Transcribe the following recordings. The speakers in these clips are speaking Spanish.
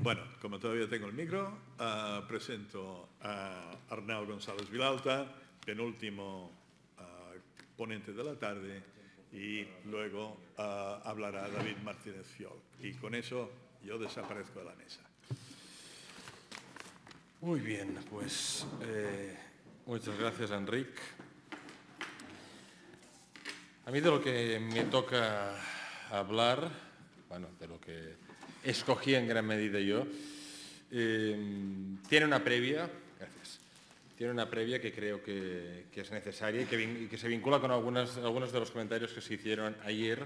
Bueno, como todavía tengo el micro, ah, presento a Arnau González Vilalta, penúltimo ah, ponente de la tarde, y luego ah, hablará David Martínez Fiol. Y con eso yo desaparezco de la mesa. Muy bien, pues eh, muchas gracias, Enric. A mí de lo que me toca hablar, bueno, de lo que escogí en gran medida yo, em, tiene una previa, gracias, tiene una previa que creo que, es necesaria y que, se vincula con algunas, algunos de los comentarios que se hicieron ayer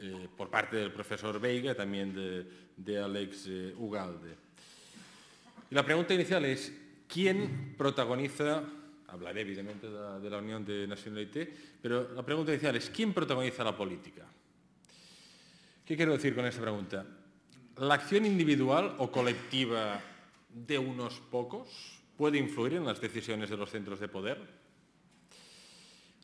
eh, por parte del profesor Veiga, también de, Alex eh, Ugalde. la pregunta inicial es, ¿quién protagoniza hablaré evidentemente de, la, Unión de Nacionalité, pero la pregunta inicial es, ¿quién protagoniza la política? ¿Qué quiero decir con esta pregunta? ¿La acción individual o colectiva de unos pocos puede influir en las decisiones de los centros de poder?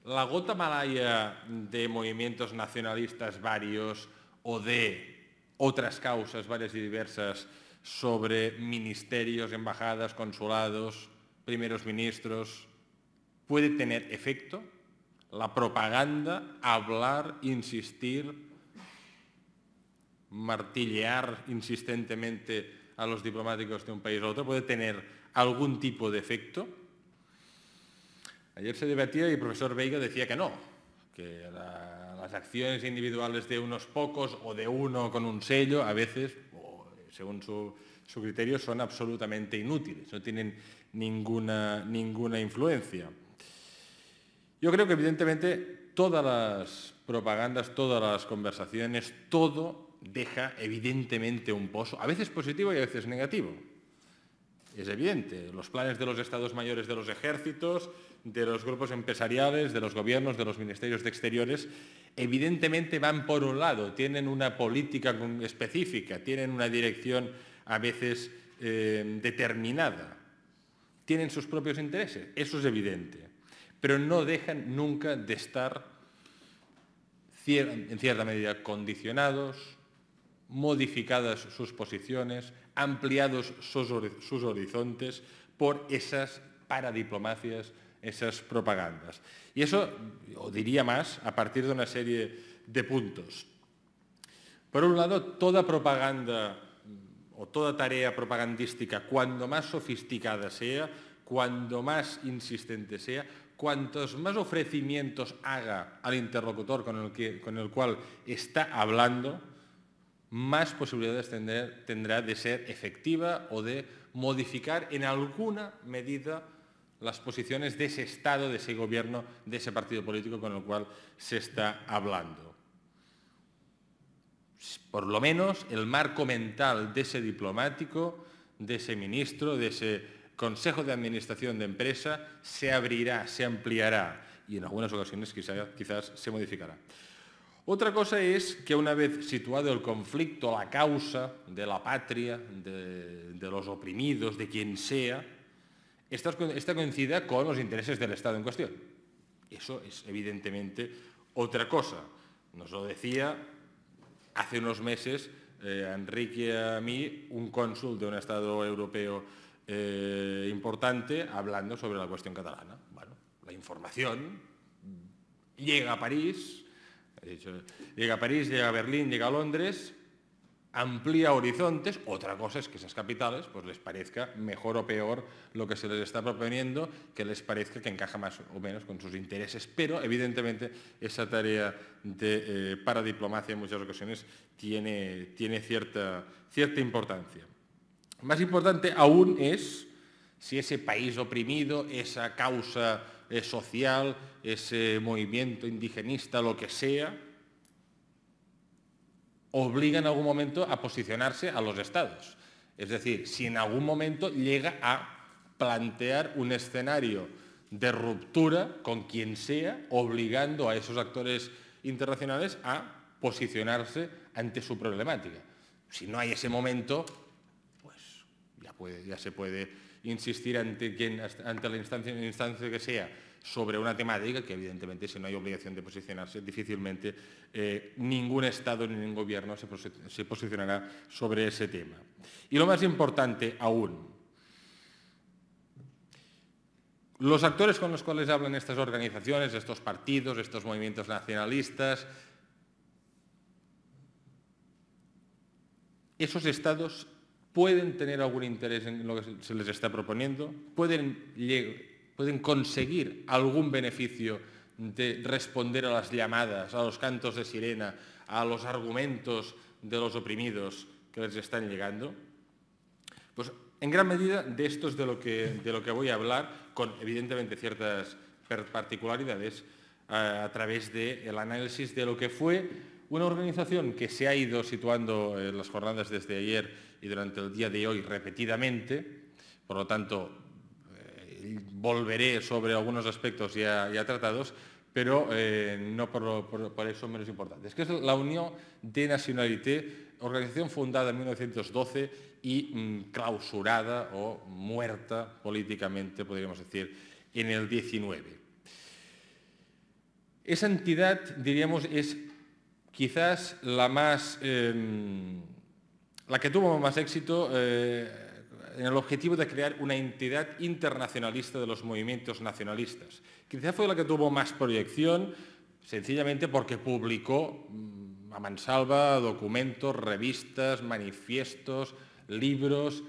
¿La gota malaya de movimientos nacionalistas varios o de otras causas varias y diversas sobre ministerios, embajadas, consulados, primeros ministros, puede tener efecto? ¿La propaganda, hablar, insistir, martillear insistentemente a los diplomáticos de un país a otro puede tener algún tipo de efecto? Ayer se debatía y el profesor Veiga decía que no, que las acciones individuales de unos pocos o de uno con un sello a veces, eh, según su, criterio, son absolutamente inútiles, no tienen ninguna, ninguna influencia. Yo creo que evidentemente todas las propagandas, todas las conversaciones, todo deja evidentemente un pozo, a veces positivo y a veces negativo. Es evidente, los planes de los estados mayores de los ejércitos, de los grupos empresariales, de los gobiernos, de los ministerios de exteriores, evidentemente van por un lado, tienen una política específica, tienen una dirección a veces eh, determinada, tienen sus propios intereses, eso es evidente, pero no dejan nunca de estar en cierta medida condicionados, modificadas sus posiciones, ampliados sus, horizontes por esas paradiplomacias, esas propagandas. Y eso, o diría más, a partir de una serie de puntos. Por un lado, toda propaganda mm, o toda tarea propagandística, cuando más sofisticada sea, cuando más insistente sea, cuantos más ofrecimientos haga al interlocutor con el, con el cual está hablando, más posibilidades tendrá de ser efectiva o de modificar en alguna medida las posiciones de ese Estado, de ese Gobierno, de ese partido político con el cual se está hablando. Por lo menos el marco mental de ese diplomático, de ese ministro, de ese Consejo de Administración de Empresa, se abrirá, se ampliará y en algunas ocasiones quizás se modificará. Otra cosa es que una vez situado el conflicto, la causa de la patria, de, los oprimidos, de quien sea, esta, coincida con los intereses del Estado en cuestión. Eso es evidentemente otra cosa. Nos lo decía hace unos meses eh, Enrique a mí un cónsul de un Estado europeo eh, importante hablando sobre la cuestión catalana. Bueno, la información llega a París, llega a París, llega a Berlín, llega a Londres, amplía horizontes, otra cosa es que esas capitales pues les parezca mejor o peor lo que se les está proponiendo, que les parezca que encaja más o menos con sus intereses, pero evidentemente esa tarea de eh, paradiplomacia en muchas ocasiones tiene, tiene cierta, cierta importancia. Más importante aún es si ese país oprimido, esa causa social, ese eh, movimiento indigenista, lo que sea, obliga en algún momento a posicionarse a los estados. Es decir, si en algún momento llega a plantear un escenario de ruptura con quien sea, obligando a esos actores internacionales a posicionarse ante su problemática. Si no hay ese momento, pues ya se puede insistir ante, la instancia, instancia que sea sobre una temática que evidentemente si no hay obligación de posicionarse difícilmente eh, ningún Estado ni ningún gobierno se, posicionará sobre ese tema. Y lo más importante aún, los actores con los cuales hablan estas organizaciones, estos partidos, estos movimientos nacionalistas, esos estados pueden tener algún interés en lo que se les está proponiendo, pueden, pueden conseguir algún beneficio de responder a las llamadas, a los cantos de sirena, a los argumentos de los oprimidos que les están llegando. Pues en gran medida de esto es de lo que, voy a hablar, con evidentemente ciertas particularidades, eh, a, través del análisis de lo que fue una organización que se ha ido situando en las jornadas desde ayer y durante el día de hoy repetidamente. Por lo tanto, eh, volveré sobre algunos aspectos ya, tratados, pero eh, no por, eso menos importantes, que es la Unión de Nacionalité, organización fundada en 1912 y mm, clausurada o muerta políticamente, podríamos decir, en el 19. Esa entidad, diríamos, es quizás la más... Em, la que tuvo más éxito eh, en el objetivo de crear una entidad internacionalista de los movimientos nacionalistas. Quizás fue la que tuvo más proyección, sencillamente porque publicó mm, a mansalva documentos, revistas, manifiestos, libros,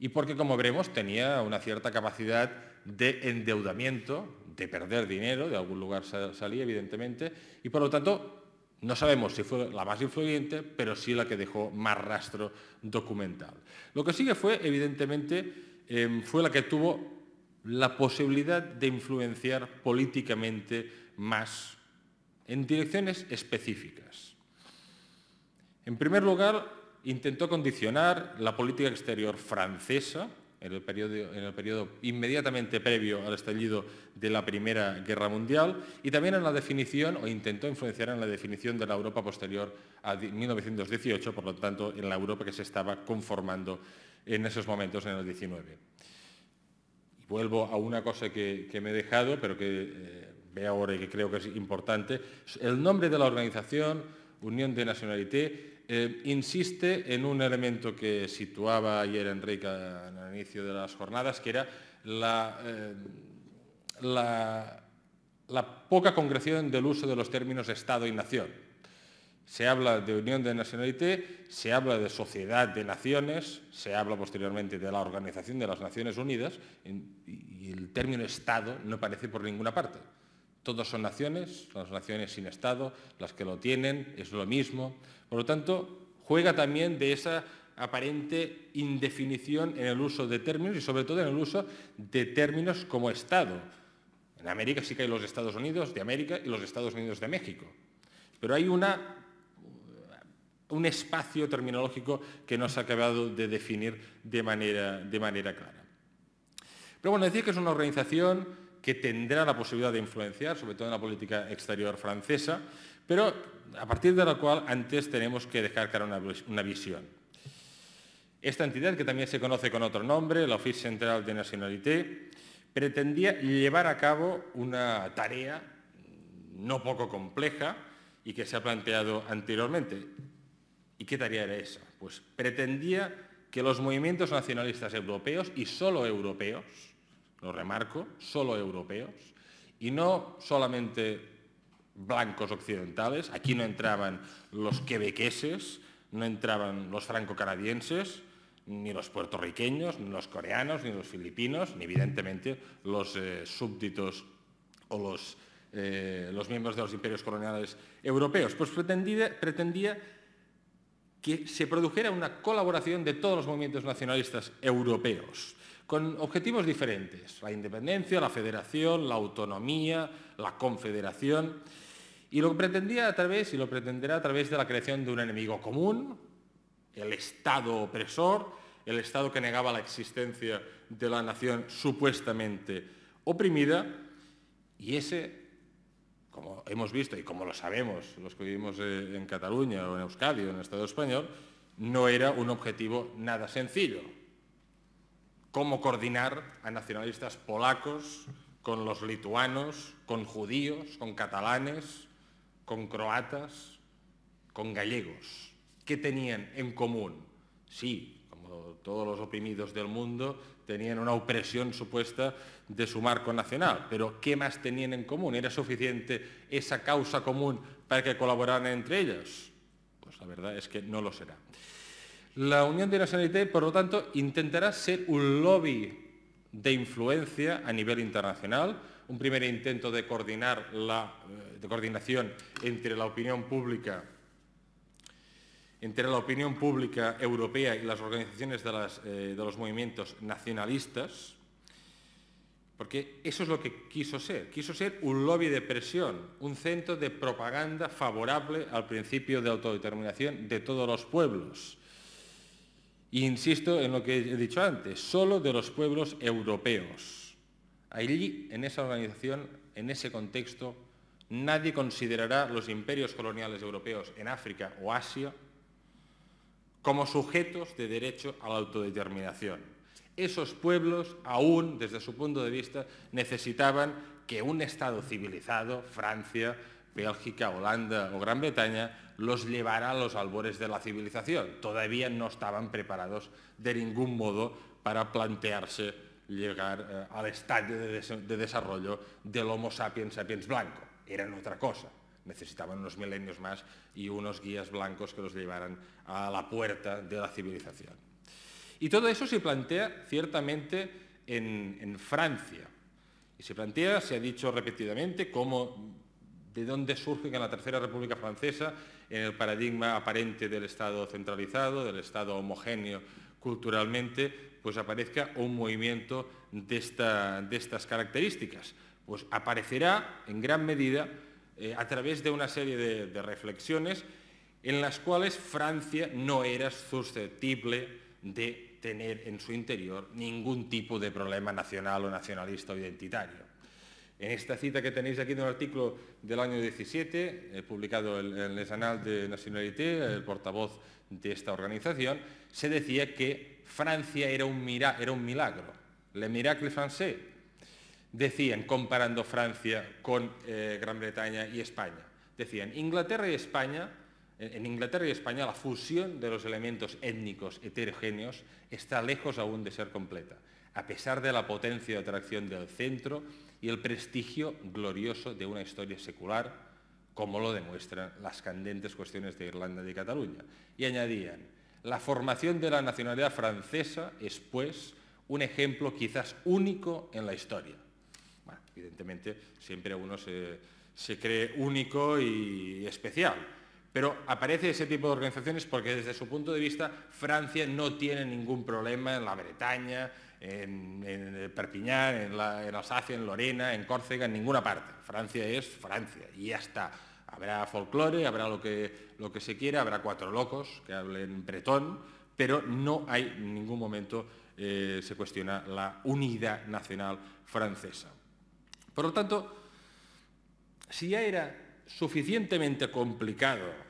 y porque, como veremos, tenía una cierta capacidad de endeudamiento, de perder dinero, de algún lugar salía, evidentemente, y por lo tanto no sabemos si fue la más influyente, pero sí la que dejó más rastro documental. Lo que sigue fue, evidentemente, em, fue la que tuvo la posibilidad de influenciar políticamente más en direcciones específicas. En primer lugar, intentó condicionar la política exterior francesa en el, periodo, en el inmediatamente previo al estallido de la Primera Guerra Mundial y también en la definición, o intentó influenciar en la definición de la Europa posterior a 1918, por lo tanto, en la Europa que se estaba conformando en esos momentos, en el 19. vuelvo a una cosa que, me he dejado, pero que eh, veo ahora y que creo que es importante. El nombre de la organización, Unión de Nacionalité, eh, insiste en un elemento que situaba ayer Enrique el inicio de las jornadas, que era eh, la, la poca concreción del uso de los términos Estado y Nación. Se habla de unión de nacionalité, se habla de sociedad de naciones, se habla posteriormente de la Organización de las Naciones Unidas y el término Estado no aparece por ninguna parte. Todos son naciones, las naciones sin Estado, las que lo tienen, es lo mismo. Por lo tanto, juega también de esa aparente indefinición en el uso de términos y sobre todo en el uso de términos como Estado. En América sí que hay los Estados Unidos de América y los Estados Unidos de México. Pero hay una, un espacio terminológico que no se ha acabado de definir de manera, de manera clara. Pero bueno, decía que es una organización que tendrá la posibilidad de influenciar, sobre todo en la política exterior francesa, pero a partir de la cual antes tenemos que dejar clara una, visión. Esta entidad, que también se conoce con otro nombre, la Office Central de Nationalité, pretendía llevar a cabo una tarea no poco compleja y que se ha planteado anteriormente. ¿Y qué tarea era esa? Pues pretendía que los movimientos nacionalistas europeos y solo europeos lo remarco, solo europeos, y no solamente blancos occidentales, aquí no entraban los quebequeses, no entraban los franco-canadienses, ni los puertorriqueños, ni los coreanos, ni los filipinos, ni evidentemente los eh, súbditos o eh, los, miembros de los imperios coloniales europeos. Pues pretendía que se produjera una colaboración de todos los movimientos nacionalistas europeos, con objetivos diferentes, la independencia, la federación, la autonomía, la confederación, y lo pretendía a través, y lo pretenderá a través de la creación de un enemigo común, el Estado opresor, el Estado que negaba la existencia de la nación supuestamente oprimida, y ese, como hemos visto y como lo sabemos los que vivimos eh, en Cataluña o en Euskadi o en el Estado español, no era un objetivo nada sencillo cómo coordinar a nacionalistas polacos con los lituanos, con judíos, con catalanes, con croatas, con gallegos. ¿Qué tenían en común? Sí, como todos los oprimidos del mundo, tenían una opresión supuesta de su marco nacional, pero ¿qué más tenían en común? ¿Era suficiente esa causa común para que colaboraran entre ellas? Pues la verdad es que no lo será. La Unión de Nacionalité, por lo tanto, intentará ser un lobby de influencia a nivel internacional, un primer intento de, coordinar la, eh, coordinación entre la opinión pública entre la opinión pública europea y las organizaciones eh, de, los movimientos nacionalistas, porque eso es lo que quiso ser. Quiso ser un lobby de presión, un centro de propaganda favorable al principio de autodeterminación de todos los pueblos. Insisto en lo que he dicho antes, solo de los pueblos europeos. Allí, en esa organización, en ese contexto, nadie considerará los imperios coloniales europeos en África o Asia como sujetos de derecho a la autodeterminación. Esos pueblos aún, desde su punto de vista, necesitaban que un Estado civilizado, Francia, Bélgica, Holanda o Gran Bretaña, los llevara a los albores de la civilización. Todavía no estaban preparados de ningún modo para plantearse llegar eh, al estadio de, desarrollo del Homo sapiens sapiens blanco. Eran otra cosa. Necesitaban unos milenios más y unos guías blancos que los llevaran a la puerta de la civilización. Y todo eso se plantea ciertamente en, en Francia. Y se plantea, se ha dicho repetidamente, cómo de dónde surge que en la Tercera República Francesa, en el paradigma aparente del Estado centralizado, del Estado homogéneo culturalmente, pues aparezca un movimiento de, estas características. Pues aparecerá en gran medida eh, a través de una serie de reflexiones en las cuales Francia no era susceptible de tener en su interior ningún tipo de problema nacional o nacionalista o identitario. En esta cita que tenéis aquí en un artículo del año 17, eh, publicado en, el anal de Nationalité, el portavoz de esta organización, se decía que Francia era un, milagro, le miracle français. Decían, comparando Francia con eh, Gran Bretaña y España, decían, Inglaterra y España, en Inglaterra y España la fusión de los elementos étnicos heterogéneos está lejos aún de ser completa a pesar de la potencia de atracción del centro y el prestigio glorioso de una historia secular, como lo demuestran las candentes cuestiones de Irlanda y Cataluña. Y añadían, la formación de la nacionalidad francesa es, pues, un ejemplo quizás único en la historia. Bueno, evidentemente, siempre uno se, se cree único y especial, pero aparece ese tipo de organizaciones porque desde su punto de vista Francia no tiene ningún problema en la Bretaña, en, Perpiñán, en, en, Alsacia, en Lorena, en Córcega, en ninguna parte. Francia es Francia y ya está. Habrá folclore, habrá lo que, lo que se quiera, habrá cuatro locos que hablen bretón, pero no hay en ningún momento eh, se cuestiona la unidad nacional francesa. Por lo tanto, si ya era suficientemente complicado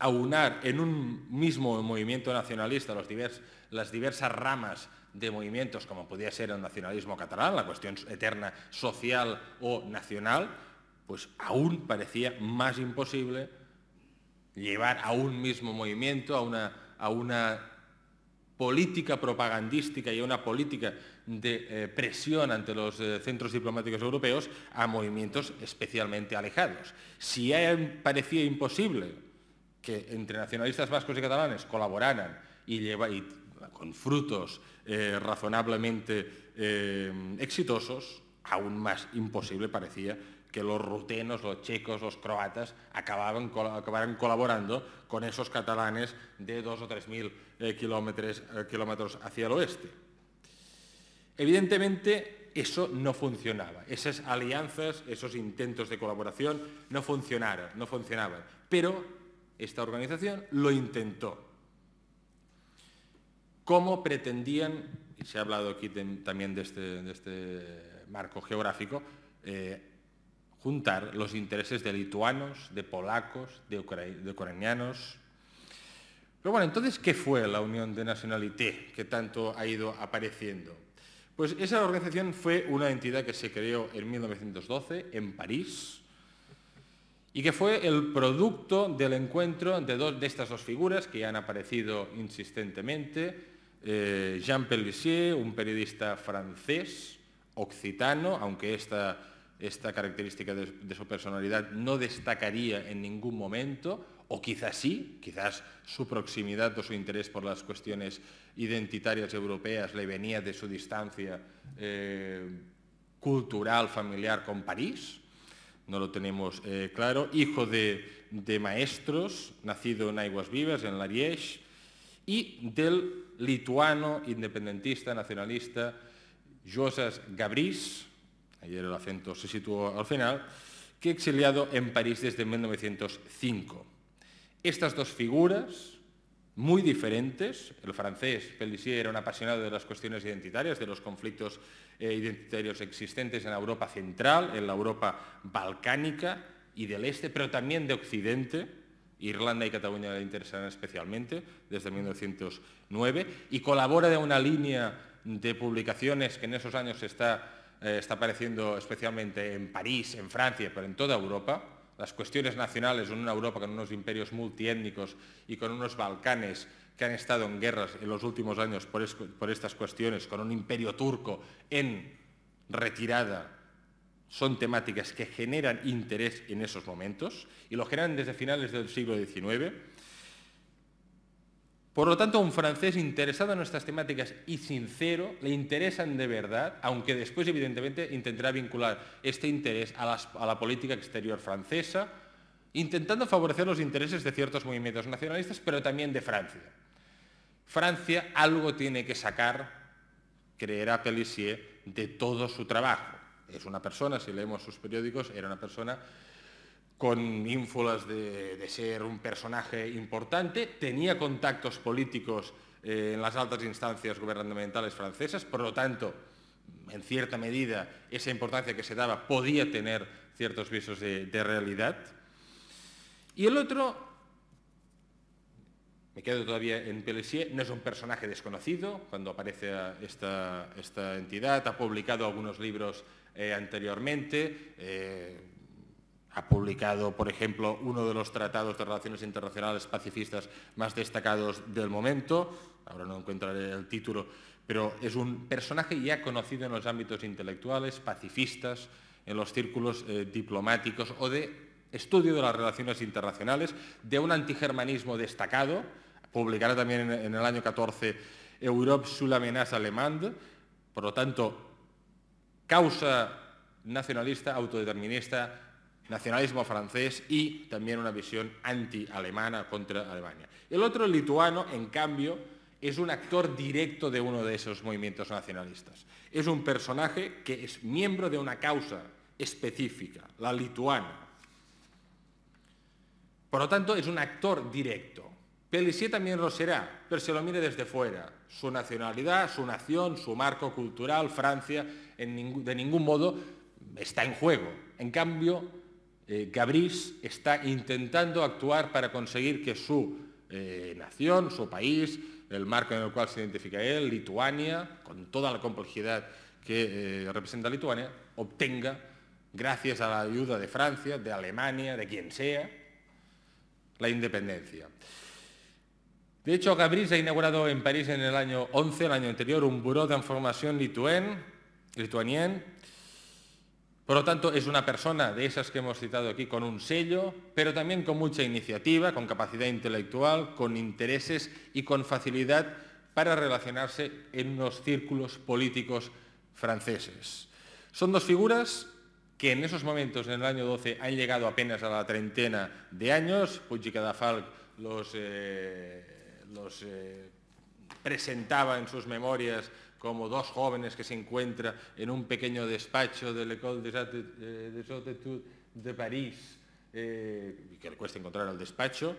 aunar en un mismo movimiento nacionalista los diversos las diversas ramas de movimientos, como podía ser el nacionalismo catalán, la cuestión eterna social o nacional, pues aún parecía más imposible llevar a un mismo movimiento, a una, política propagandística y a una política de eh, presión ante los eh, centros diplomáticos europeos a movimientos especialmente alejados. Si parecía imposible que entre nacionalistas vascos y catalanes colaboraran y, lleva, con frutos eh, razonablemente eh, exitosos, aún más imposible parecía que los rutenos, los checos, los croatas acabaran colaborando con esos catalanes de dos o tres mil eh, kilómetros, kilómetros hacia el oeste. Evidentemente, eso no funcionaba. Esas alianzas, esos intentos de colaboración no funcionaron, no funcionaban. Pero esta organización lo intentó cómo pretendían, y se ha hablado aquí también este, de este, marco geográfico, eh, juntar los intereses de lituanos, de polacos, de, ucranianos. Pero bueno, entonces, ¿qué fue la Unión de Nacionalité que tanto ha ido apareciendo? Pues esa organización fue una entidad que se creó en 1912 en París y que fue el producto del encuentro de, dos, de estas dos figuras que han aparecido insistentemente, eh, Jean Pellissier, un periodista francés, occitano, aunque esta, esta característica de, su personalidad no destacaría en ningún momento, o quizás sí, quizás su proximidad o su interés por las cuestiones identitarias europeas le venía de su distancia eh, cultural, familiar con París, no lo tenemos eh, claro, hijo de, maestros, nacido en Aguas Vivas, en Lariège, y del lituano, independentista, nacionalista, Josas Gabris, ayer el acento se situó al final, que exiliado en París desde 1905. Estas dos figuras, muy diferentes, el francés Pellissier era un apasionado de las cuestiones identitarias, de los conflictos eh, identitarios existentes en la Europa central, en la Europa balcánica y del este, pero también de Occidente, Irlanda y Cataluña le interesan especialmente desde 1909 y colabora de una línea de publicaciones que en esos años eh, está, apareciendo especialmente en París, en Francia, pero en toda Europa. Las cuestiones nacionales en una Europa con unos imperios multiétnicos y con unos Balcanes que han estado en guerras en los últimos años por estas cuestiones, con un imperio turco en retirada son temáticas que generan interés en esos momentos y lo generan desde finales del siglo XIX. Por lo tanto, a un francés interesado en estas temáticas y sincero le interesan de verdad, aunque después, evidentemente, intentará vincular este interés a, la política exterior francesa, intentando favorecer los intereses de ciertos movimientos nacionalistas, pero también de Francia. Francia algo tiene que sacar, creerá Pelissier, de todo su trabajo es una persona, si leemos sus periódicos, era una persona con ínfulas de, ser un personaje importante, tenía contactos políticos eh, en las altas instancias gubernamentales francesas, por lo tanto, en cierta medida, esa importancia que se daba podía tener ciertos visos de, realidad. Y el otro, me quedo todavía en Pelessier, no es un personaje desconocido, cuando aparece esta, esta entidad, ha publicado algunos libros eh, anteriormente. Eh, ha publicado, por ejemplo, uno de los tratados de relaciones internacionales pacifistas más destacados del momento. Ahora no encontraré el título, pero es un personaje ya conocido en los ámbitos intelectuales, pacifistas, en los círculos eh, diplomáticos o de estudio de las relaciones internacionales, de un antigermanismo destacado, Publicará también en, el año 14 Europe sous la menace allemande, por lo tanto, causa nacionalista, autodeterminista, nacionalismo francés y también una visión anti-alemana contra Alemania. El otro, lituano, en cambio, es un actor directo de uno de esos movimientos nacionalistas. Es un personaje que es miembro de una causa específica, la lituana. Por lo tanto, es un actor directo. Pellissier también lo será, pero se lo mire desde fuera. Su nacionalidad, su nación, su marco cultural, Francia, de ningún modo está en juego. En cambio, eh, está intentando actuar para conseguir que su eh, nación, su país, el marco en el cual se identifica él, Lituania, con toda la complejidad que eh, representa Lituania, obtenga, gracias a la ayuda de Francia, de Alemania, de quien sea, la independencia. De hecho, Gabriz ha inaugurado en París en el año 11, el año anterior, un buró de información lituén por lo tanto, es una persona de esas que hemos citado aquí con un sello, pero también con mucha iniciativa, con capacidad intelectual, con intereses y con facilidad para relacionarse en unos círculos políticos franceses. Son dos figuras que en esos momentos, en el año 12, han llegado apenas a la treintena de años. Puig y los, eh, eh, presentaba en sus memorias como dos jóvenes que se encuentran en un pequeño despacho de l'École des Hautes eh, de París, eh, que le cuesta encontrar al despacho,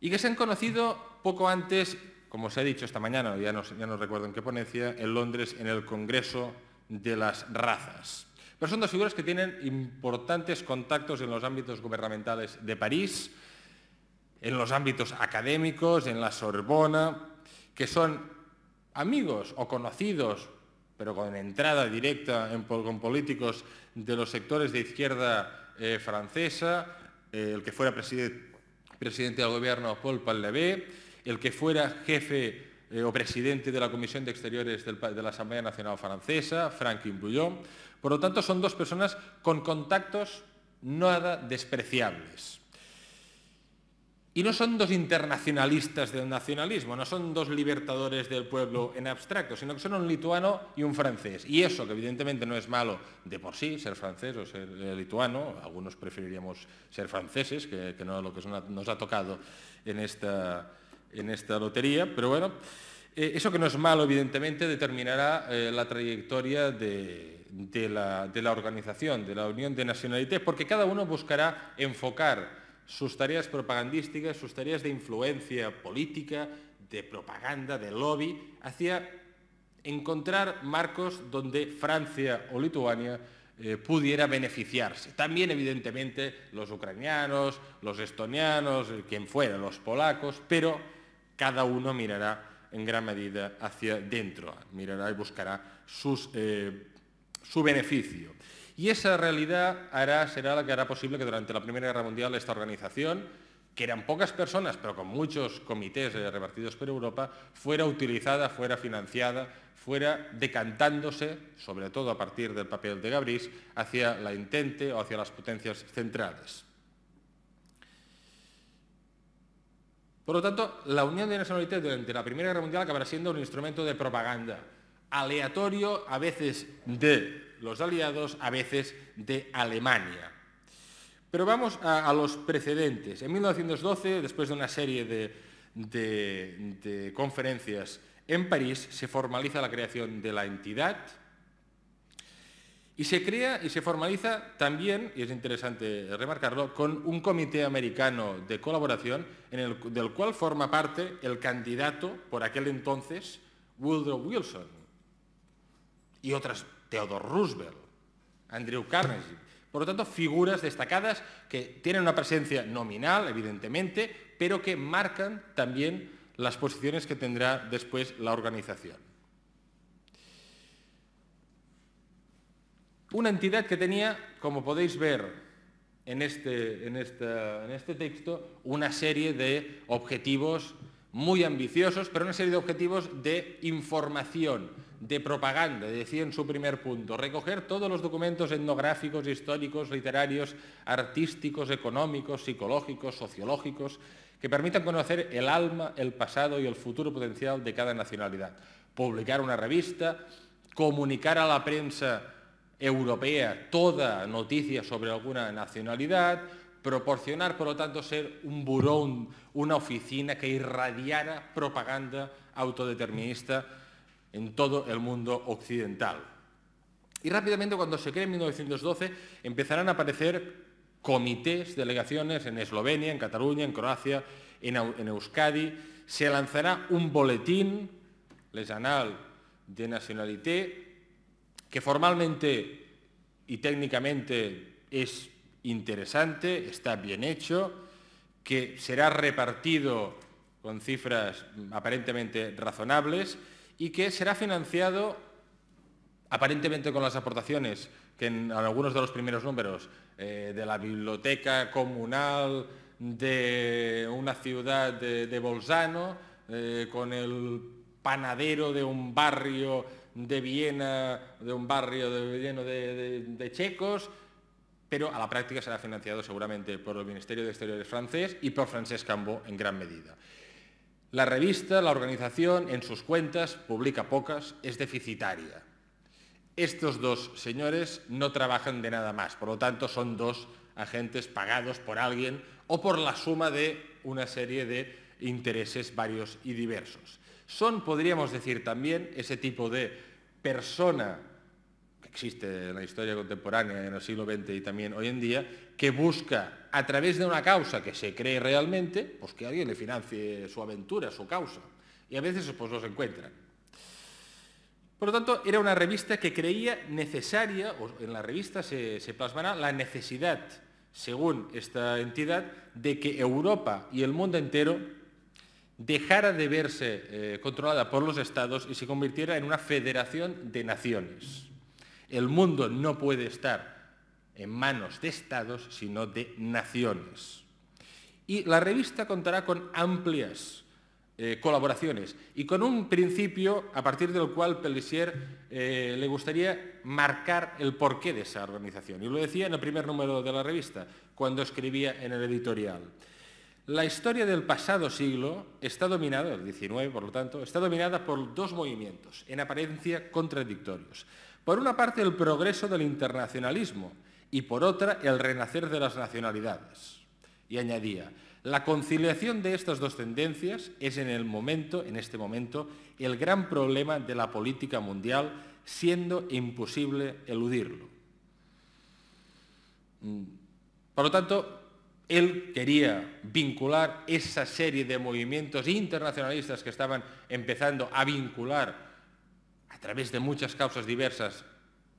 y que se han conocido poco antes, como se ha dicho esta mañana, ya no recuerdo en qué ponencia, en Londres, en el Congreso de las Razas. Pero son dos figuras que tienen importantes contactos en los ámbitos gubernamentales de París, en los ámbitos académicos, en la Sorbona, que son amigos o conocidos, pero con entrada directa en, con políticos de los sectores de izquierda eh, francesa, eh, el que fuera presidente del gobierno Paul Pallevé, el que fuera jefe eh, o presidente de la Comisión de Exteriores de la Asamblea Nacional Francesa, Franklin Bouillon. Por lo tanto, son dos personas con contactos nada despreciables. Y no son dos internacionalistas del nacionalismo, no son dos libertadores del pueblo en abstracto, sino que son un lituano y un francés. Y eso, que evidentemente no es malo de por sí, ser francés o ser eh, lituano, algunos preferiríamos ser franceses, que, no no lo que nos ha tocado en esta, en esta lotería, pero bueno, eh, eso que no es malo, evidentemente, determinará eh, la trayectoria de, la, de la, organización, de la unión de nacionalidades, porque cada uno buscará enfocar sus tareas propagandísticas, sus tareas de influencia política, de propaganda, de lobby, hacia encontrar marcos donde Francia o Lituania eh, pudiera beneficiarse. También, evidentemente, los ucranianos, los estonianos, eh, quien fuera, los polacos, pero cada uno mirará en gran medida hacia dentro, mirará y buscará eh, su beneficio. Y esa realidad será la que hará posible que durante la Primera Guerra Mundial esta organización, que eran pocas personas, pero con muchos comités eh, repartidos por Europa, fuera utilizada, fuera financiada, fuera decantándose, sobre todo a partir del papel de Gabris, hacia la intente o hacia las potencias centrales. Por lo tanto, la unión de nacionalidades durante la Primera Guerra Mundial acabará siendo un instrumento de propaganda, aleatorio, a veces de los aliados, a veces de Alemania. Pero vamos a, los precedentes. En 1912, después de una serie de, conferencias en París, se formaliza la creación de la entidad, y se crea y se formaliza también, y es interesante remarcarlo, con un comité americano de colaboración en el, del cual forma parte el candidato por aquel entonces, Woodrow Wilson, y otras Theodore Roosevelt, Andrew Carnegie. Por lo tanto, figuras destacadas que tienen una presencia nominal, evidentemente, pero que marcan también las posiciones que tendrá después la organización. Una entidad que tenía, como podéis ver en este, en este texto, una serie de objetivos muy ambiciosos, pero una serie de objetivos de información, de propaganda, decía en su primer punto, recoger todos los documentos etnográficos, históricos, literarios, artísticos, económicos, psicológicos, sociológicos, que permitan conocer el alma, el pasado y el futuro potencial de cada nacionalidad. Publicar una revista, comunicar a la prensa europea toda noticia sobre alguna nacionalidad, proporcionar, por lo tanto, ser un burón, una oficina que irradiara propaganda autodeterminista en todo el mundo occidental. Y rápidamente, cuando se cree en 1912, empezarán a aparecer comités, delegaciones en Eslovenia, en Cataluña, en Croacia, en, Euskadi. Se lanzará un boletín, Les Annales de nacionalité, que formalmente y técnicamente es interesante, está bien hecho, que será repartido con cifras aparentemente razonables y que será financiado aparentemente con las aportaciones que en algunos de los primeros números eh, de la biblioteca comunal de una ciudad de, Bolzano, eh, con el panadero de un barrio de Viena, de un barrio de, lleno de, checos, pero a la práctica será financiado seguramente por el Ministerio de Exteriores francés y por Francesc Cambo en gran medida. La revista, la organización, en sus cuentas, publica pocas, es deficitaria. Estos dos señores no trabajan de nada más, por lo tanto son dos agentes pagados por alguien o por la suma de una serie de intereses varios y diversos. Son, podríamos decir también, ese tipo de persona que existe en la historia contemporánea, en el siglo XX y también hoy en día, que busca a través de una causa que se cree realmente, pues que alguien le financie su aventura, su causa. Y a veces pues los encuentran. Por lo tanto, era una revista que creía necesaria, o en la revista se, plasmará la necesidad, según esta entidad, de que Europa y el mundo entero dejara de verse eh, controlada por los estados y se convirtiera en una federación de naciones. El mundo no puede estar en manos de estados, sino de naciones. Y la revista contará con amplias eh, colaboraciones y con un principio a partir del cual Pellissier eh, le gustaría marcar el porqué de esa organización. Y lo decía en el primer número de la revista, cuando escribía en el editorial. La historia del pasado siglo está dominada, el XIX por lo tanto, está dominada por dos movimientos, en apariencia contradictorios. Por una parte, el progreso del internacionalismo, y por otra el renacer de las nacionalidades. Y añadía, la conciliación de estas dos tendencias es en el momento, en este momento, el gran problema de la política mundial, siendo imposible eludirlo. Mm. Por lo tanto, él quería vincular esa serie de movimientos internacionalistas que estaban empezando a vincular a través de muchas causas diversas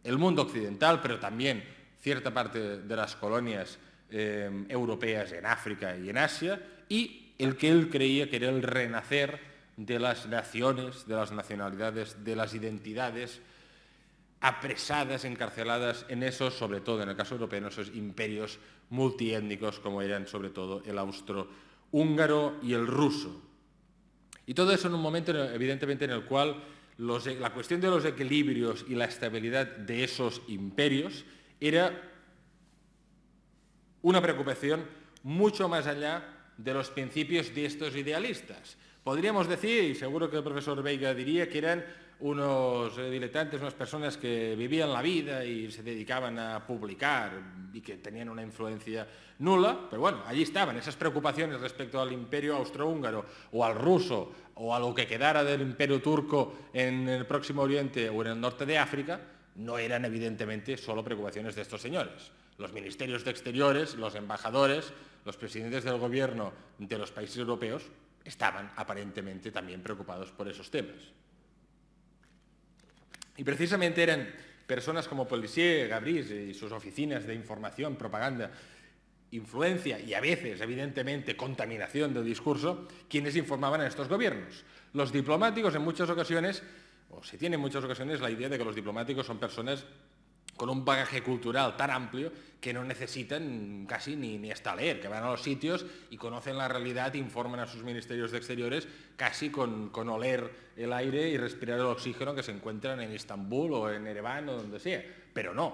el mundo occidental, pero también cierta parte de las colonias eh, europeas en África y en Asia, y el que él creía que era el renacer de las naciones, de las nacionalidades, de las identidades apresadas, encarceladas en esos, sobre todo en el caso europeo, en esos imperios multiétnicos como eran sobre todo el austrohúngaro y el ruso. Y todo eso en un momento evidentemente en el cual e, la cuestión de los equilibrios y la estabilidad de esos imperios era una preocupación mucho más allá de los principios de estos idealistas. Podríamos decir, y seguro que el profesor Veiga diría, que eran unos diletantes, unas personas que vivían la vida y se dedicaban a publicar y que tenían una influencia nula, pero bueno, allí estaban esas preocupaciones respecto al imperio austrohúngaro o al ruso o a lo que quedara del imperio turco en el próximo oriente o en el norte de África, no eran evidentemente solo preocupaciones de estos señores. Los ministerios de Exteriores, los embajadores, los presidentes del gobierno de los países europeos estaban aparentemente también preocupados por esos temas. Y precisamente eran personas como Polisier, Gabriel y sus oficinas de información, propaganda, influencia y a veces, evidentemente, contaminación del discurso, quienes informaban a estos gobiernos. Los diplomáticos en muchas ocasiones o se tiene en muchas ocasiones la idea de que los diplomáticos son personas con un bagaje cultural tan amplio que no necesitan casi ni, ni, hasta leer, que van a los sitios y conocen la realidad, informan a sus ministerios de Exteriores casi con, con oler el aire y respirar el oxígeno que se encuentran en Estambul o en Ereván o donde sea. Pero no,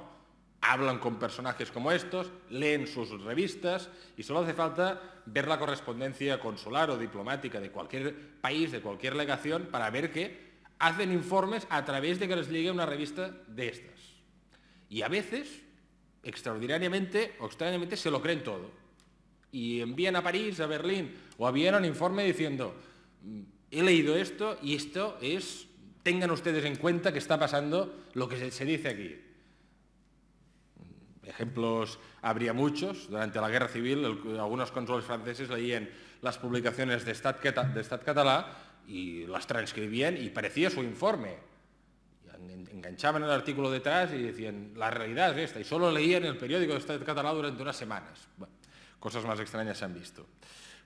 hablan con personajes como estos, leen sus revistas y solo hace falta ver la correspondencia consular o diplomática de cualquier país, de cualquier legación, para ver que hacen informes a través de que les llegue una revista de estas. Y a veces, extraordinariamente o extrañamente, se lo creen todo. Y envían a París, a Berlín o a Viena un informe diciendo, mm, he leído esto y esto es, tengan ustedes en cuenta que está pasando lo que se dice aquí. Mm, ejemplos habría muchos. Durante la Guerra Civil, algunos controles franceses leían las publicaciones de Stat, de Catalá y las transcribían y parecía su informe. Enganchaban el artículo detrás y decían, la realidad es esta, y solo leían el periódico de Estado catalán durante unas semanas. cosas más extrañas se han visto.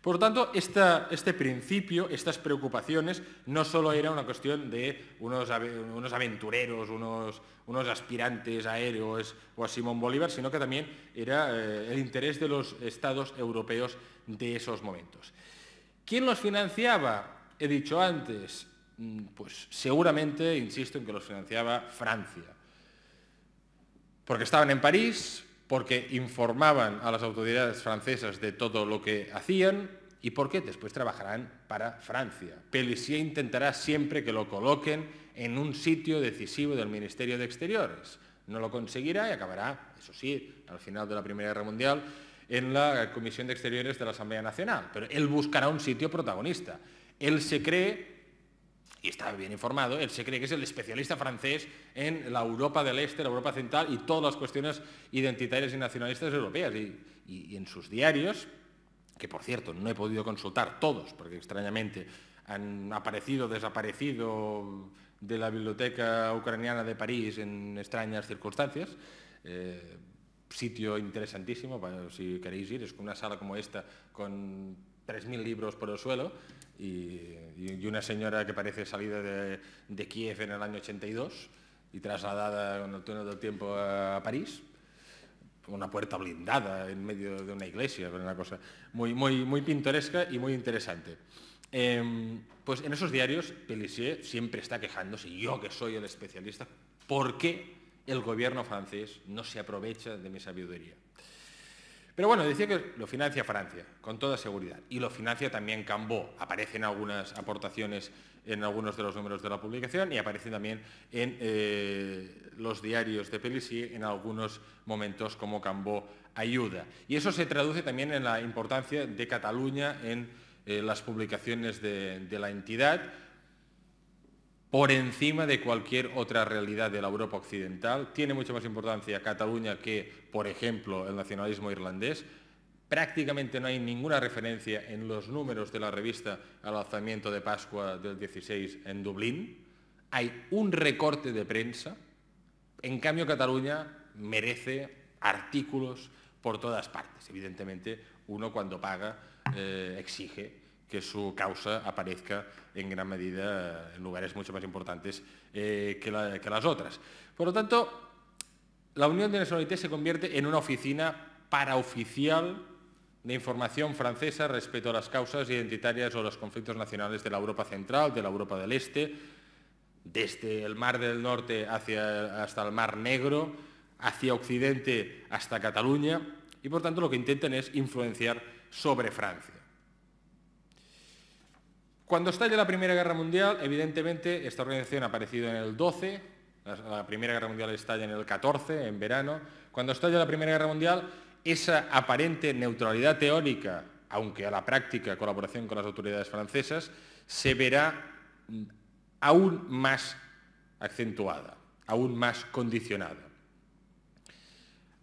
Por lo tanto, este principio, estas preocupaciones, no solo era una cuestión de unos, aventureros, unos, unos, aspirantes aéreos o a Simón Bolívar, sino que también era eh, el interés de los estados europeos de esos momentos. ¿Quién los financiaba? he dicho antes, mm, pues seguramente, insisto, en que los financiaba Francia. Porque estaban en París, porque informaban a las autoridades francesas de todo lo que hacían y porque después trabajarán para Francia. Pellissier intentará siempre que lo coloquen en un sitio decisivo del Ministerio de Exteriores. No lo conseguirá y acabará, eso sí, al final de la Primera Guerra Mundial, en la Comisión de Exteriores de la Asamblea Nacional. Pero él buscará un sitio protagonista. Él se cree, y está bien informado, él se cree que es el especialista francés en la Europa del Este, la Europa Central y todas las cuestiones identitarias y nacionalistas europeas. Y, en sus diarios, que por cierto no he podido consultar todos, porque extrañamente han aparecido, desaparecido de la biblioteca ucraniana de París en extrañas circunstancias. Eh, sitio interesantísimo, si queréis ir, es una sala como esta con 3.000 libros por el suelo y, una señora que parece salida de, Kiev en el año 82 y trasladada con el túnel del tiempo a París, una puerta blindada en medio de una iglesia, una cosa muy, muy, muy pintoresca y muy interesante. Em, pues en esos diarios Pellissier siempre está quejándose, yo que soy el especialista, ¿por qué el gobierno francés no se aprovecha de mi sabiduría? Pero bueno, decía que lo financia Francia, con toda seguridad. Y lo financia también Cambó. Aparecen algunas aportaciones en algunos de los números de la publicación y aparecen también en eh, los diarios de y en algunos momentos como Cambó ayuda. Y eso se traduce también en la importancia de Cataluña en eh, las publicaciones de la entidad por encima de cualquier otra realidad de la Europa occidental. Tiene mucha más importancia Cataluña que, por ejemplo, el nacionalismo irlandés. Prácticamente no hay ninguna referencia en los números de la revista al lanzamiento de Pascua del 16 en Dublín. Hay un recorte de prensa. En cambio, Cataluña merece artículos por todas partes. Evidentemente, uno cuando paga eh, exige que su causa aparezca en gran medida en lugares mucho más importantes eh, que, las otras. Por lo tanto, la Unión de Nacionalité se convierte en una oficina paraoficial de información francesa respecto a las causas identitarias o los conflictos nacionales de la Europa Central, de la Europa del Este, desde el Mar del Norte hacia, hasta el Mar Negro, hacia Occidente hasta Cataluña, y por tanto lo que intentan es influenciar sobre Francia. Cuando estalla la Primera Guerra Mundial, evidentemente esta organización ha aparecido en el 12, la Primera Guerra Mundial estalla en el 14, en verano. Cuando estalla la Primera Guerra Mundial, esa aparente neutralidad teórica, aunque a la práctica colaboración con las autoridades francesas, se verá mm, aún más acentuada, aún más condicionada.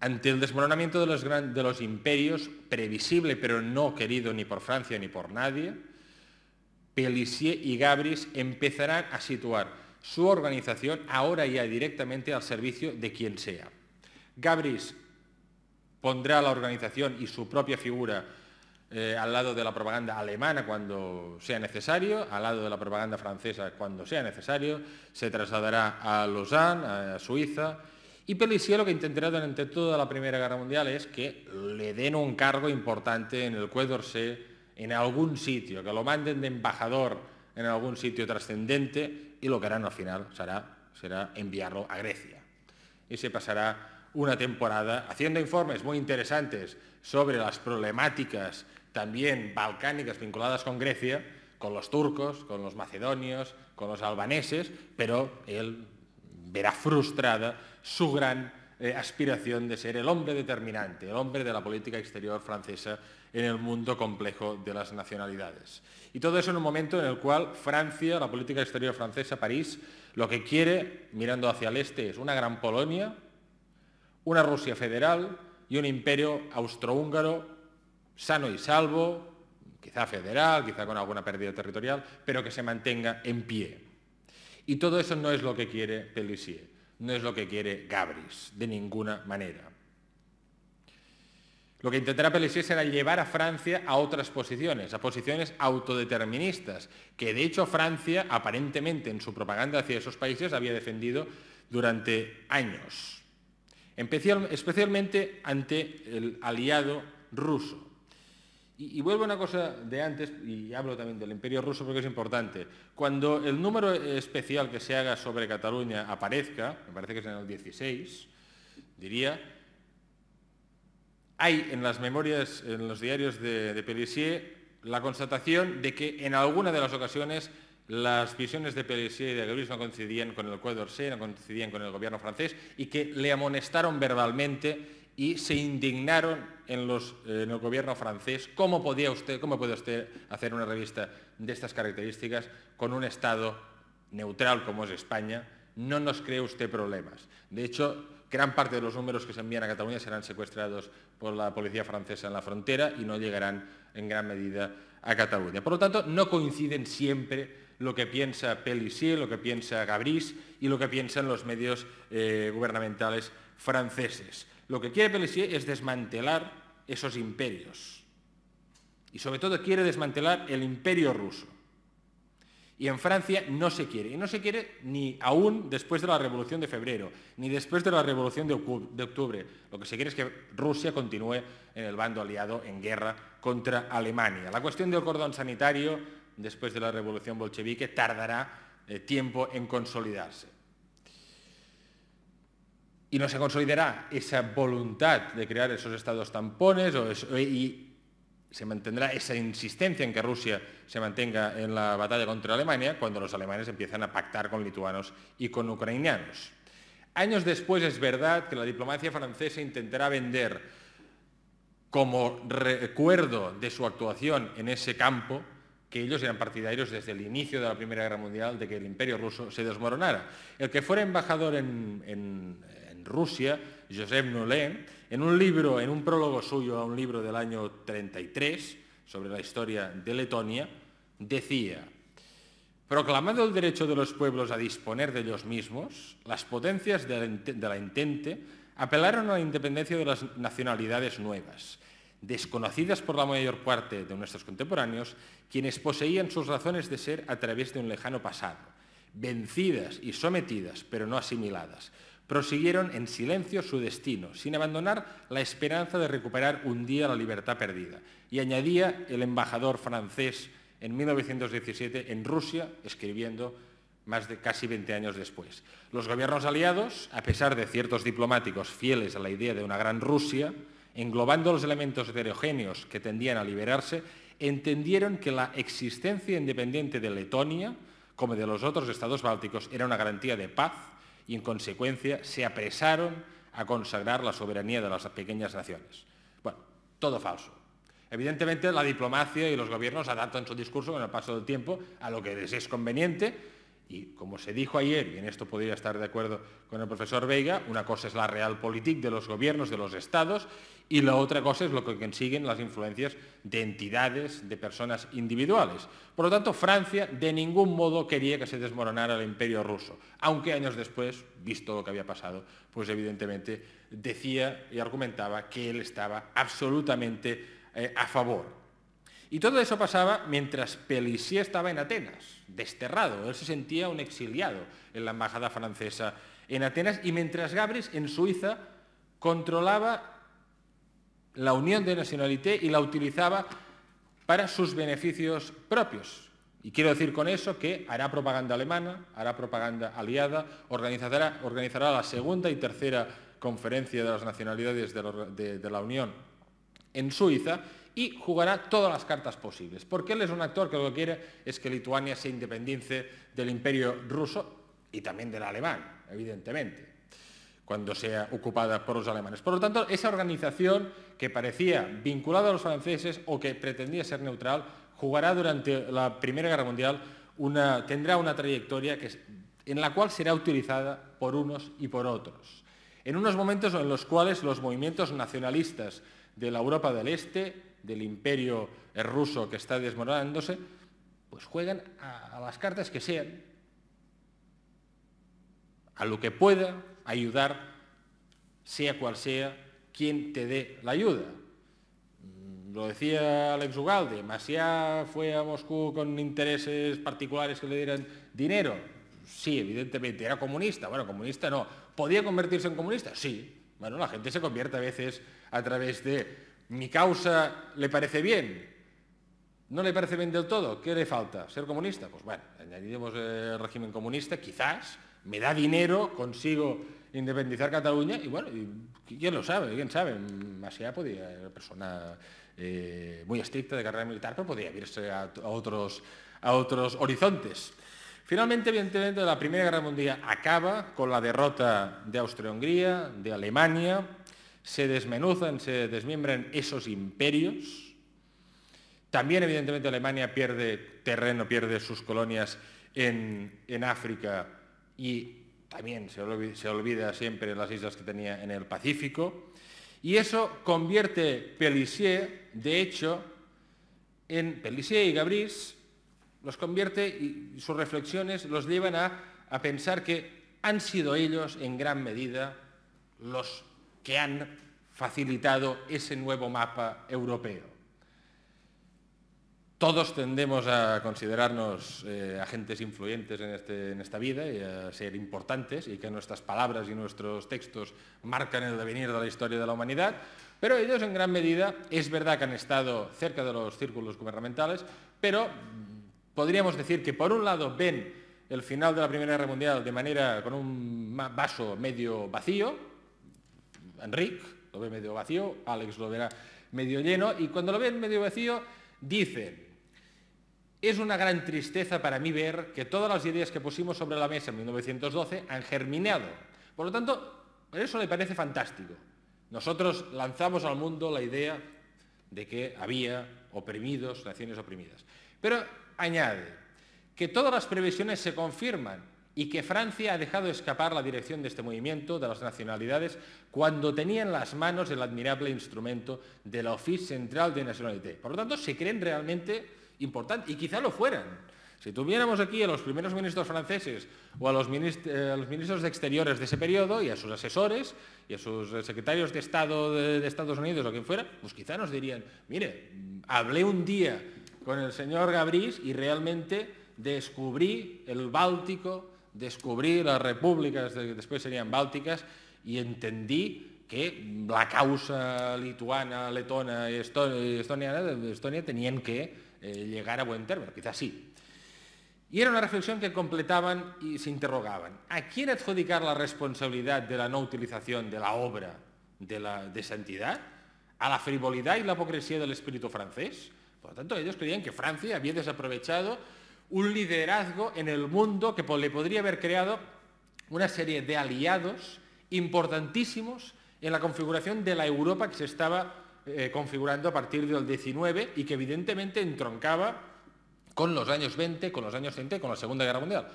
Ante el desmoronamiento de de los imperios, previsible pero no querido ni por Francia ni por nadie, Pellissier y Gabris empezarán a situar su organización ahora ya directamente al servicio de quien sea. Gabris pondrá la organización y su propia figura eh, al lado de la propaganda alemana cuando sea necesario, al lado de la propaganda francesa cuando sea necesario, se trasladará a Lausanne, a Suiza, y Pellissier lo que intentará durante toda la Primera Guerra Mundial es que le den un cargo importante en el Quai d'Orsay, en algún sitio, que lo manden de embajador en algún sitio trascendente y lo que harán al final será, enviarlo a Grecia. Y se pasará una temporada haciendo informes muy interesantes sobre las problemáticas también balcánicas vinculadas con Grecia, con los turcos, con los macedonios, con los albaneses, pero él verá frustrada su gran eh, aspiración de ser el hombre determinante, el hombre de la política exterior francesa en el mundo complejo de las nacionalidades. Y todo eso en un momento en el cual Francia, la política exterior francesa, París, lo que quiere, mirando hacia el este, es una gran Polonia, una Rusia federal y un imperio austrohúngaro sano y salvo, quizá federal, quizá con alguna pérdida territorial, pero que se mantenga en pie. Y todo eso no es lo que quiere Pelissier, no es lo que quiere Gabris, de ninguna manera. Lo que intentará Pelesier era llevar a Francia a otras posiciones, a posiciones autodeterministas, que de hecho Francia aparentemente en su propaganda hacia esos países había defendido durante años, especialmente ante el aliado ruso. Y, y, vuelvo a una cosa de antes, y hablo también del imperio ruso porque es importante. Cuando el número especial que se haga sobre Cataluña aparezca, me parece que es en el 16, diría, hay en las memorias, en los diarios de, de la constatación de que en alguna de las ocasiones las visiones de Pelissier y de Gabriel no coincidían con el Cue d'Orsay, no coincidían con el gobierno francés y que le amonestaron verbalmente y se indignaron en, el gobierno francés cómo, podía usted, cómo puede usted hacer una revista de estas características con un Estado neutral como es España, no nos cree usted problemas. De hecho, gran parte de los números que se envían a Cataluña serán secuestrados por la policía francesa en la frontera y no llegarán en gran medida a Cataluña. Por lo tanto, no coinciden siempre lo que piensa Pellissier, lo que piensa Gabrís y lo que piensan los medios eh, gubernamentales franceses. Lo que quiere Pellissier es desmantelar esos imperios y sobre todo quiere desmantelar el imperio ruso. Y en Francia no se quiere. Y no se quiere ni aún después de la Revolución de Febrero, ni después de la Revolución de Octubre. Lo que se quiere es que Rusia continúe en el bando aliado en guerra contra Alemania. La cuestión del cordón sanitario, después de la Revolución bolchevique, tardará eh, tiempo en consolidarse. Y no se consolidará esa voluntad de crear esos estados tampones o y se mantendrá esa insistencia en que Rusia se mantenga en la batalla contra Alemania cuando los alemanes empiezan a pactar con lituanos y con ucranianos. Años después es verdad que la diplomacia francesa intentará vender como recuerdo de su actuación en ese campo que ellos eran partidarios desde el inicio de la Primera Guerra Mundial de que el imperio ruso se desmoronara. El que fuera embajador en, Rusia, Joseph Noulin, en un libro, en un prólogo suyo a un libro del año 33 sobre la historia de Letonia, decía, Proclamado el derecho de los pueblos a disponer de ellos mismos, las potencias de la intente apelaron a la independencia de las nacionalidades nuevas, desconocidas por la mayor parte de nuestros contemporáneos, quienes poseían sus razones de ser a través de un lejano pasado, vencidas y sometidas, pero no asimiladas, prosiguieron en silencio su destino, sin abandonar la esperanza de recuperar un día la libertad perdida. Y añadía el embajador francés en 1917 en Rusia, escribiendo más de casi 20 años después. Los gobiernos aliados, a pesar de ciertos diplomáticos fieles a la idea de una gran Rusia, englobando los elementos heterogéneos que tendían a liberarse, entendieron que la existencia independiente de Letonia, como de los otros estados bálticos, era una garantía de paz y, en consecuencia, se apresaron a consagrar la soberanía de las pequeñas naciones. Bueno, todo falso. Evidentemente, la diplomacia y los gobiernos adaptan su discurso con el paso del tiempo a lo que les es conveniente y como se dijo ayer, y en esto podría estar de acuerdo con el profesor Veiga, una cosa es la realpolitik de los gobiernos, de los estados, y la otra cosa es lo que consiguen las influencias de entidades, de personas individuales. Por lo tanto, Francia de ningún modo quería que se desmoronara el imperio ruso, aunque años después, visto lo que había pasado, pues evidentemente decía y argumentaba que él estaba absolutamente eh, a favor y todo eso pasaba mientras Pelisier estaba en Atenas, desterrado. Él se sentía un exiliado en la embajada francesa en Atenas y mientras Gabris en Suiza controlaba la Unión de Nacionalité y la utilizaba para sus beneficios propios. Y quiero decir con eso que hará propaganda alemana, hará propaganda aliada, organizará, organizará la segunda y tercera conferencia de las nacionalidades de, la Unión en Suiza y jugará todas las cartas posibles, porque él es un actor que lo que quiere es que Lituania se independice del imperio ruso y también del alemán, evidentemente cuando sea ocupada por los alemanes. Por lo tanto, esa organización que parecía vinculada a los franceses o que pretendía ser neutral, jugará durante la Primera Guerra Mundial, una, tendrá una trayectoria en la cual será utilizada por unos y por otros. En unos momentos en los cuales los movimientos nacionalistas de la Europa del Este del imperio ruso que está desmoronándose, pues juegan a, las cartas que sean, a lo que pueda ayudar, sea cual sea, quien te dé la ayuda. Mm, lo decía Alex Ugalde, Maciá fue a Moscú con intereses particulares que le dieran dinero. Sí, evidentemente, era comunista. Bueno, comunista no. ¿Podía convertirse en comunista? Sí. Bueno, la gente se convierte a veces a través de mi causa le parece bien, no le parece bien del todo, ¿qué le falta? ¿Ser comunista? Pues bueno, añadimos el eh, régimen comunista, quizás, me da dinero, consigo independizar Cataluña y bueno, quién lo sabe, quién sabe, Masia mm, podía eh, una persona eh, muy estricta de carrera militar, pero podía irse otros, a otros horizontes. Finalmente, evidentemente, la Primera Guerra Mundial acaba con la derrota de Austria-Hungría, de Alemania, se desmenuzan, se desmiembran esos imperios. También, evidentemente, Alemania pierde terreno, pierde sus colonias en, África y también se olvida, se olvida siempre las islas que tenía en el Pacífico. Y eso convierte Pelissier, de hecho, en Pelissier y Gabris, los convierte y sus reflexiones los llevan a, a pensar que han sido ellos en gran medida los que han facilitado ese nuevo mapa europeo. Todos tendemos a considerarnos eh, agentes influyentes en, este, en esta vida y a ser importantes y que nuestras palabras y nuestros textos marcan el devenir de la historia de la humanidad, pero ellos en gran medida es verdad que han estado cerca de los círculos gubernamentales, pero podríamos decir que por un lado ven el final de la Primera Guerra Mundial de manera con un vaso medio vacío, Enrique lo ve medio vacío, Alex lo verá medio lleno, y cuando lo ven medio vacío, dice es una gran tristeza para mí ver que todas las ideas que pusimos sobre la mesa en 1912 han germinado. Por lo tanto, eso le parece fantástico. Nosotros lanzamos al mundo la idea de que había oprimidos, naciones oprimidas. Pero añade que todas las previsiones se confirman y que Francia ha dejado escapar la dirección de este movimiento de las nacionalidades cuando tenía en las manos el admirable instrumento de la Office Central de Nationalité. Por lo tanto, se creen realmente importantes y quizá lo fueran. Si tuviéramos aquí a los primeros ministros franceses o a los, eh, ministros de Exteriores de ese periodo y a sus asesores y a sus eh, secretarios de Estado de, Estados Unidos o quien fuera, pues quizá nos dirían, mire, hablé un día con el señor Gabrís y realmente descubrí el Báltico, descubrí las repúblicas, que después serían bálticas y entendí que la causa lituana, letona y Estonia tenían que eh, llegar a buen término, quizás sí. Y era una reflexión que completaban y se interrogaban. ¿A quién adjudicar la responsabilidad de la no utilización de la obra de, santidad? ¿A la frivolidad y la hipocresía del espíritu francés? Por lo tanto, ellos creían que Francia había desaprovechado un liderazgo en el mundo que le podría haber creado una serie de aliados importantísimos en la configuración de la Europa que se estaba eh, configurando a partir del 19 y que evidentemente entroncaba con los años 20, con los años 30 con la Segunda Guerra Mundial.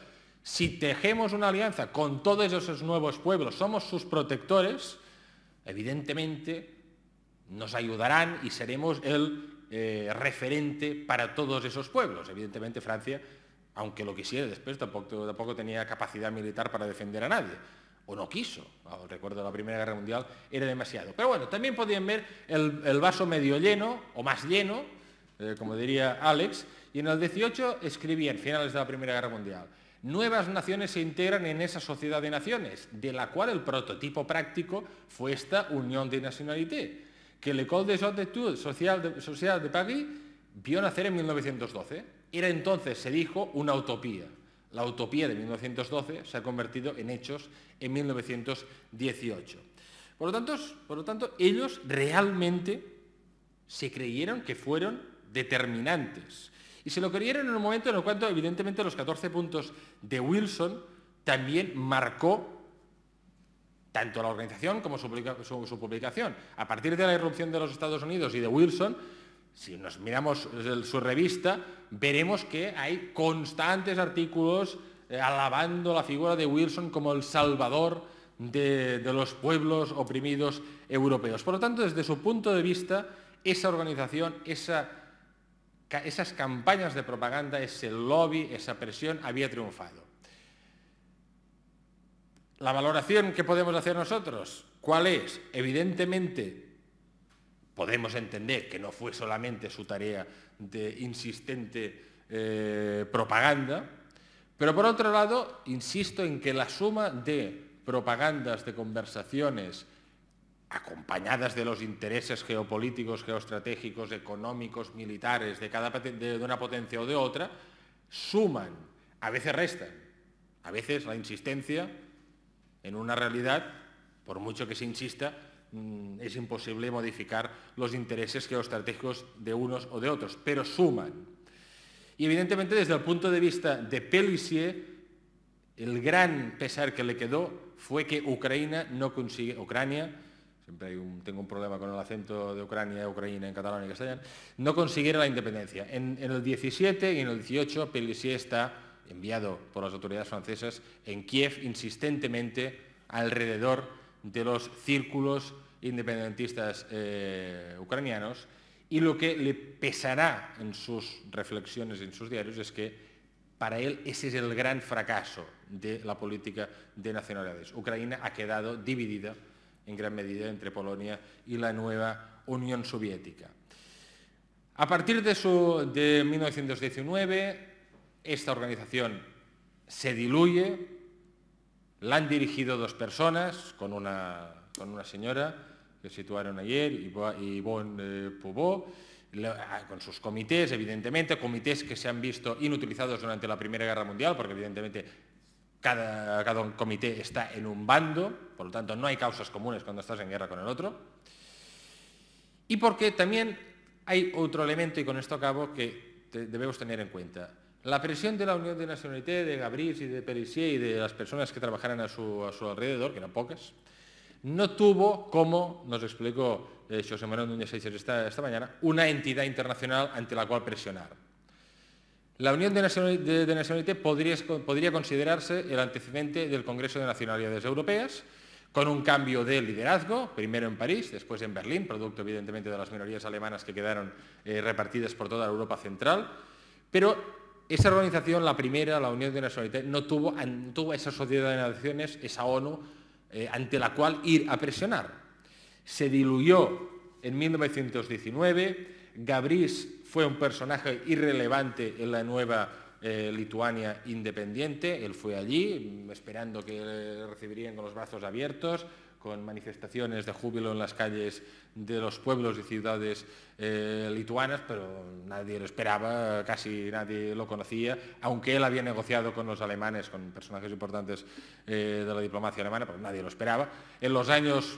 Si tejemos una alianza con todos esos nuevos pueblos, somos sus protectores, evidentemente nos ayudarán y seremos el eh, referente para todos esos pueblos. Evidentemente Francia, aunque lo quisiera después, tampoco, tenía capacidad militar para defender a nadie o no quiso, ah, recuerdo la Primera Guerra Mundial, era demasiado. Pero bueno, también podían ver el, vaso medio lleno, o más lleno, eh, como diría Alex, y en el 18 escribían, finales de la Primera Guerra Mundial, nuevas naciones se integran en esa sociedad de naciones, de la cual el prototipo práctico fue esta unión de nacionalité que Call des de Social de, Social de París vio nacer en 1912. Era entonces, se dijo, una utopía. La utopía de 1912 se ha convertido en hechos en 1918. Por lo tanto, por lo tanto ellos realmente se creyeron que fueron determinantes. Y se lo creyeron en un momento en el cual, evidentemente, los 14 puntos de Wilson también marcó tanto la organización como su, publicación. A partir de la irrupción de los Estados Unidos y de Wilson, si nos miramos su revista, veremos que hay constantes artículos eh, alabando la figura de Wilson como el salvador de, los pueblos oprimidos europeos. Por lo tanto, desde su punto de vista, esa organización, esas campañas de propaganda, ese lobby, esa presión había triunfado. La valoración que podemos hacer nosotros, ¿cuál es? Evidentemente, podemos entender que no fue solamente su tarea de insistente eh, propaganda, pero por otro lado, insisto en que la suma de propagandas, de conversaciones, acompañadas de los intereses geopolíticos, geoestratégicos, económicos, militares de, cada, de una potencia o de otra, suman, a veces restan, a veces la insistencia en una realidad, por mucho que se insista, mm, es imposible modificar los intereses geoestratégicos de unos o de otros, pero suman. Y evidentemente desde el punto de vista de Pelissier, el gran pesar que le quedó fue que Ucrania no consigue, Ucrania, siempre hay un, tengo un problema con el acento de Ucrania, Ucrania en catalán y castellano, no consiguiera la independencia. En, el 17 y en el 18 Pelissier está enviado por las autoridades francesas en Kiev insistentemente alrededor de los círculos independentistas eh, ucranianos y lo que le pesará en sus reflexiones, en sus diarios, es que para él ese es el gran fracaso de la política de nacionalidades. Ucrania ha quedado dividida en gran medida entre Polonia y la nueva Unión Soviética. A partir de, su, de 1919, esta organización se diluye, la han dirigido dos personas con una, con una señora que situaron ayer, Yvonne eh, Poubeau, ah, con sus comités, evidentemente, comités que se han visto inutilizados durante la Primera Guerra Mundial, porque evidentemente cada comité está en un bando, por lo tanto no hay causas comunes cuando estás en guerra con el otro. Y porque también hay otro elemento, y con esto acabo, que debemos tener en cuenta. La presión de la Unión de Nacionalité, de Gabriel y de Pellissier y de las personas que trabajaran a su, alrededor, que eran pocas, no tuvo, como nos explicó eh, José Manuel Núñez esta, esta mañana, una entidad internacional ante la cual presionar. La Unión de, Nacionalité podría, considerarse el antecedente del Congreso de Nacionalidades Europeas, con un cambio de liderazgo, primero en París, después en Berlín, producto evidentemente de las minorías alemanas que quedaron eh, repartidas por toda Europa Central, pero esa organización, la primera, la Unión de Nacionalidades, no tuvo, tuvo esa sociedad de naciones, esa ONU, eh, ante la cual ir a presionar. Se diluyó en 1919, Gabrís fue un personaje irrelevante en la nueva eh, Lituania independiente, él fue allí esperando que le recibirían con los brazos abiertos, con manifestaciones de júbilo en las calles de los pueblos y ciudades eh, lituanas, pero nadie lo esperaba, casi nadie lo conocía, aunque él había negociado con los alemanes, con personajes importantes eh, de la diplomacia alemana, pero nadie lo esperaba. En los años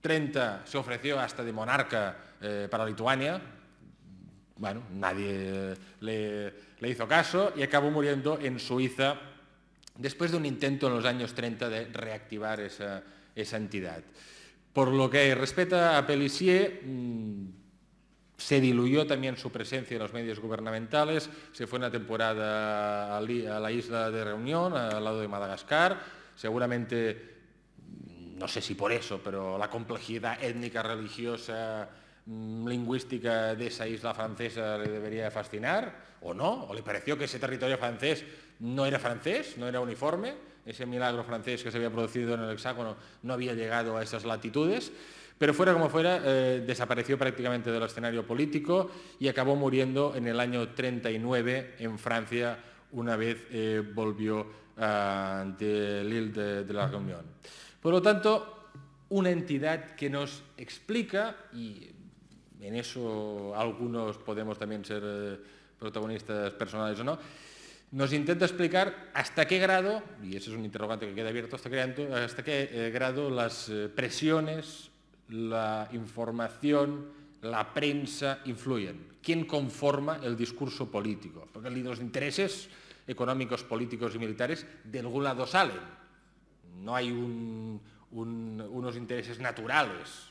30 se ofreció hasta de monarca eh, para Lituania, bueno, nadie le hizo caso y acabó muriendo en Suiza después de un intento en los años 30 de reactivar esa esa entidad. Por lo que respecta a Pellissier, mm, se diluyó también su presencia en los medios gubernamentales, se fue una temporada a la isla de Reunión, al lado de Madagascar, seguramente, mm, no sé si por eso, pero la complejidad étnica, religiosa, mm, lingüística de esa isla francesa le debería fascinar, o no, o le pareció que ese territorio francés no era francés, no era uniforme, ese milagro francés que se había producido en el hexágono no había llegado a esas latitudes, pero fuera como fuera, eh, desapareció prácticamente del escenario político y acabó muriendo en el año 39 en Francia una vez eh, volvió de ah, Lille de, de la Reunión. Por lo tanto, una entidad que nos explica, y en eso algunos podemos también ser eh, protagonistas personales o no, nos intenta explicar hasta qué grado, y ese es un interrogante que queda abierto, hasta qué, hasta qué eh, grado las eh, presiones, la información, la prensa influyen. ¿Quién conforma el discurso político? Porque los intereses económicos, políticos y militares de algún lado salen. No hay unos intereses naturales.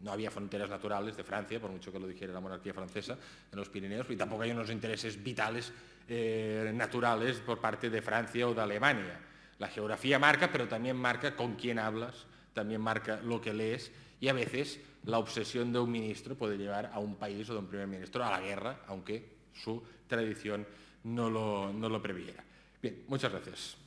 No había fronteras naturales de Francia, por mucho que lo dijera la monarquía francesa, en los Pirineos, y tampoco hay unos intereses vitales eh, naturales por parte de Francia o de Alemania. La geografía marca, pero también marca con quién hablas, también marca lo que lees y a veces la obsesión de un ministro puede llevar a un país o de un primer ministro a la guerra, aunque su tradición no lo, no lo previera. Bien, muchas gracias.